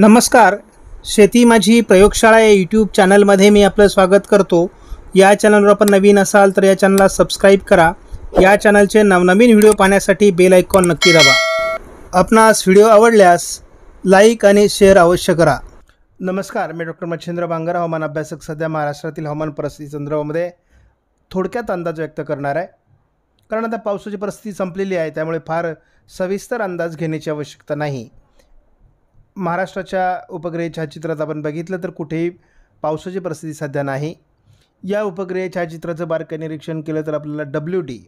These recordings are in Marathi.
नमस्कार शेती माझी प्रयोगशाळा या यूट्यूब चॅनलमध्ये मी आपलं स्वागत करतो या चॅनलवर आपण नवीन असाल तर या चॅनलला सबस्क्राईब करा या चॅनलचे नवनवीन व्हिडिओ पाहण्यासाठी बेल ऐकॉन नक्की दाबा आपणास व्हिडिओ आवडल्यास लाईक आणि शेअर अवश्य करा नमस्कार मी डॉक्टर मच्छिंद्र बांगर हवामान अभ्यासक सध्या महाराष्ट्रातील हवामान परिस्थिती संदर्भामध्ये थोडक्यात अंदाज व्यक्त करणार आहे कारण आता पावसाची परिस्थिती संपलेली आहे त्यामुळे फार सविस्तर अंदाज घेण्याची आवश्यकता नाही महाराष्ट्राच्या उपग्रह छायाचित्रात आपण बघितलं तर कुठेही पावसाची परिस्थिती सध्या नाही या उपग्रह छायाचित्राचं बारका निरीक्षण केलं तर आपल्याला डब्ल्यू डी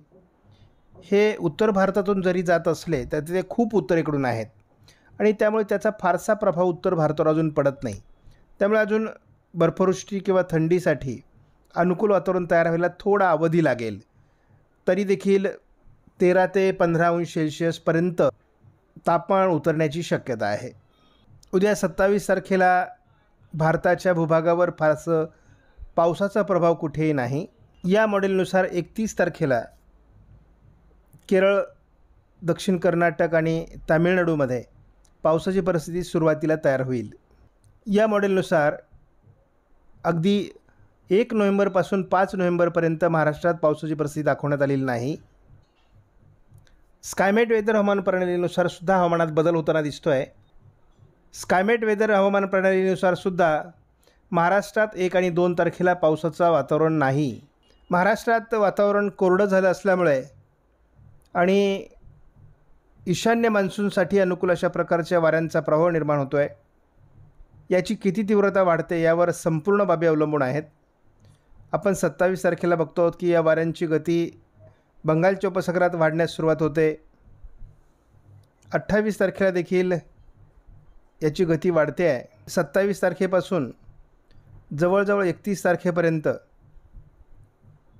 हे उत्तर भारतातून जरी जात असले तर ते खूप उत्तरेकडून आहेत आणि त्यामुळे त्याचा फारसा प्रभाव उत्तर भारतावर अजून पडत नाही त्यामुळे अजून बर्फवृष्टी किंवा थंडीसाठी अनुकूल वातावरण तयार व्हायला थोडा अवधी लागेल तरी देखील तेरा ते पंधरा अंश सेल्शियसपर्यंत तापमान उतरण्याची शक्यता आहे उद्या सत्तावीस तारखेला भारताच्या भूभागावर फारसं पावसाचा प्रभाव कुठेही नाही या मॉडेलनुसार एकतीस तारखेला केरळ दक्षिण कर्नाटक आणि तामिळनाडूमध्ये पावसाची परिस्थिती सुरुवातीला तयार होईल या मॉडेलनुसार अगदी एक नोव्हेंबरपासून पाच नोव्हेंबरपर्यंत महाराष्ट्रात पावसाची परिस्थिती दाखवण्यात आलेली नाही स्कायमेट वेदर हवामान प्रणालीनुसार सुद्धा हवामानात बदल होताना दिसतो आहे स्कायमेट वेदर हवामान प्रणालीनुसार सुद्धा महाराष्ट्रात एक आणि दोन तारखेला पावसाचं वातावरण नाही महाराष्ट्रात वातावरण कोरडं झालं असल्यामुळे आणि ईशान्य मान्सूनसाठी अनुकूल अशा प्रकारच्या वाऱ्यांचा प्रभाव निर्माण होतो आहे याची किती तीव्रता वाढते यावर संपूर्ण बाबी अवलंबून आहेत आपण सत्तावीस तारखेला बघतो आहोत की या वाऱ्यांची गती बंगालच्या उपसागरात वाढण्यास सुरुवात होते अठ्ठावीस तारखेला देखील याची गती वाढते आहे सत्तावीस तारखेपासून जवळजवळ एकतीस तारखेपर्यंत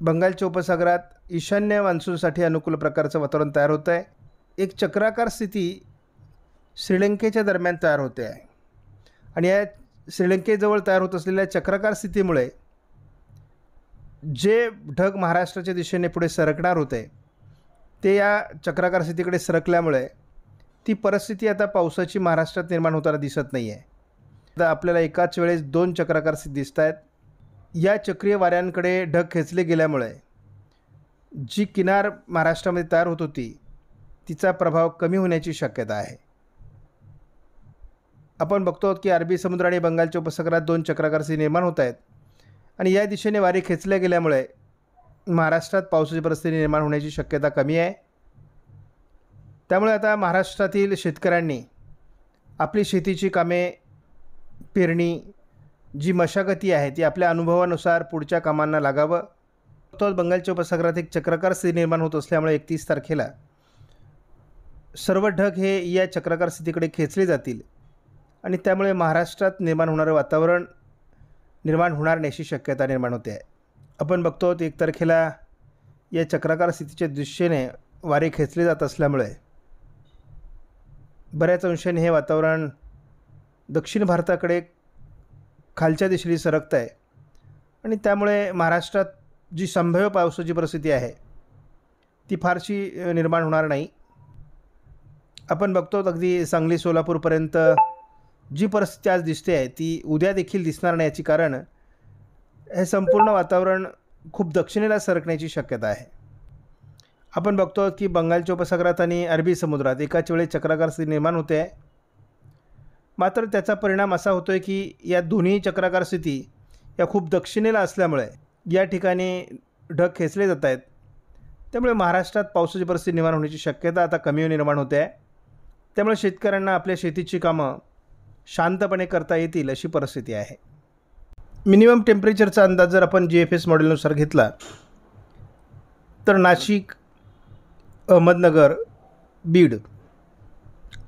बंगालच्या उपसागरात ईशान्य मान्सूनसाठी अनुकूल प्रकारचं वातावरण तयार होतं आहे एक चक्राकार स्थिती श्रीलंकेच्या दरम्यान तयार होते आहे आणि या श्रीलंकेजवळ तयार होत असलेल्या चक्राकार स्थितीमुळे जे ढग महाराष्ट्राच्या दिशेने पुढे सरकणार होते ते या चक्राकार स्थितीकडे सरकल्यामुळे ती परिस्थिती आता पावसाची महाराष्ट्रात निर्माण होताना दिसत नाही आहे आता आपल्याला एकाच वेळेस दोन चक्राकार दिसत आहेत या चक्रीय वाऱ्यांकडे ढग खेचले गेल्यामुळे जी किनार महाराष्ट्रामध्ये तयार होत होती तिचा प्रभाव कमी होण्याची शक्यता आहे आपण बघतो आहोत की अरबी समुद्र आणि बंगालच्या उपसागरात दोन चक्राकार निर्माण होत आहेत आणि या दिशेने वारे खेचल्या गेल्यामुळे महाराष्ट्रात पावसाची परिस्थिती निर्माण होण्याची शक्यता कमी आहे त्यामुळे आता महाराष्ट्रातील शेतकऱ्यांनी आपली शेतीची कामे पेरणी जी मशागती आहे ती आपल्या अनुभवानुसार पुढच्या कामांना लागावं तो बंगालच्या उपसागरात एक चक्रकार स्थिती निर्माण होत असल्यामुळे एकतीस तारखेला सर्व ढग हे या चक्रकार स्थितीकडे खेचले जातील आणि त्यामुळे महाराष्ट्रात निर्माण होणारं वातावरण निर्माण होणार नाही अशी शक्यता निर्माण होते आहे आपण बघतो एक तारखेला या चक्रकार स्थितीच्या दृष्टीने वारे खेचले जात असल्यामुळे बऱ्याच अंशाने हे वातावरण दक्षिण भारताकडे खालच्या दिशेने सरकत आहे आणि त्यामुळे महाराष्ट्रात जी संभाव्य पावसाची परिस्थिती आहे ती फारशी निर्माण होणार नाही आपण बघतो अगदी सांगली सोलापूरपर्यंत जी परिस्थिती आज दिसते आहे ती उद्या देखील दिसणार नाही याची कारण हे संपूर्ण वातावरण खूप दक्षिणेला सरकण्याची शक्यता आहे आपण बघतो की बंगालच्या उपसागरात आणि अरबी समुद्रात एकाच वेळी चक्राकार स्थिती निर्माण होते मात्र त्याचा परिणाम असा होतो आहे की या दोन्ही चक्राकार स्थिती या खूप दक्षिणेला असल्यामुळे या ठिकाणी ढग खेचले जात आहेत त्यामुळे महाराष्ट्रात पावसाची परिस्थिती निर्माण होण्याची शक्यता आता कमी निर्माण होते आहे त्यामुळे शेतकऱ्यांना आपल्या शेतीची कामं शांतपणे करता येतील अशी परिस्थिती आहे मिनिमम टेम्परेचरचा अंदाज जर आपण जी एफ एस मॉडेलनुसार घेतला तर नाशिक अहमदनगर बीड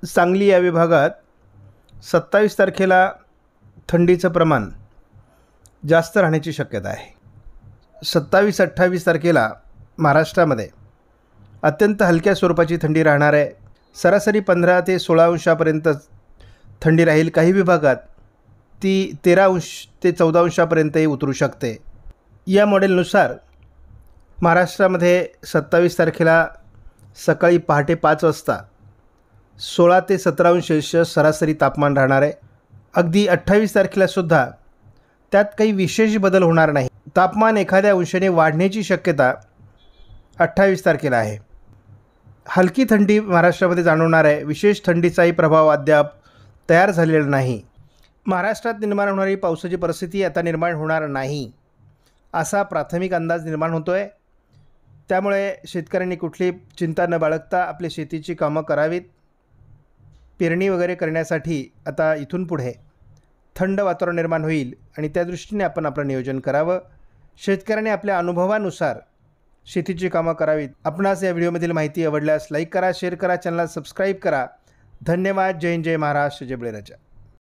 सांगली या विभागात सत्तावीस तारखेला थंडीचं प्रमाण जास्त राहण्याची शक्यता आहे सत्तावीस अठ्ठावीस तारखेला महाराष्ट्रामध्ये अत्यंत हलक्या स्वरूपाची थंडी राहणार आहे सरासरी पंधरा ते सोळा अंशापर्यंत थंडी राहील काही विभागात ती तेरा अंश ते चौदा अंशापर्यंतही उतरू शकते या मॉडेलनुसार महाराष्ट्रामध्ये सत्तावीस तारखेला सकाळी पहाटे पाच वाजता सोळा ते सतरा अंश सेल्शियस सरासरी तापमान राहणार आहे अगदी अठ्ठावीस तारखेलासुद्धा त्यात काही विशेष बदल होणार नाही तापमान एखाद्या अंशाने वाढण्याची शक्यता अठ्ठावीस तारखेला आहे हलकी थंडी महाराष्ट्रामध्ये जाणवणार आहे विशेष थंडीचाही प्रभाव अद्याप तयार झालेला नाही महाराष्ट्रात निर्माण होणारी पावसाची परिस्थिती आता निर्माण होणार नाही असा प्राथमिक अंदाज निर्माण होतो आहे त्यामुळे शेतकऱ्यांनी कुठली चिंता न बाळगता आपली शेतीची कामं करावीत पेरणी वगैरे करण्यासाठी आता इथून पुढे थंड वातावरण निर्माण होईल आणि त्या दृष्टीने आपण आपलं नियोजन करावं शेतकऱ्यांनी आपल्या अनुभवानुसार शेतीची कामं करावीत आपणास या व्हिडिओमधील माहिती आवडल्यास लाईक करा शेअर करा चॅनलला सबस्क्राईब करा धन्यवाद जय जय महाराष्ट्र जय बळीराजा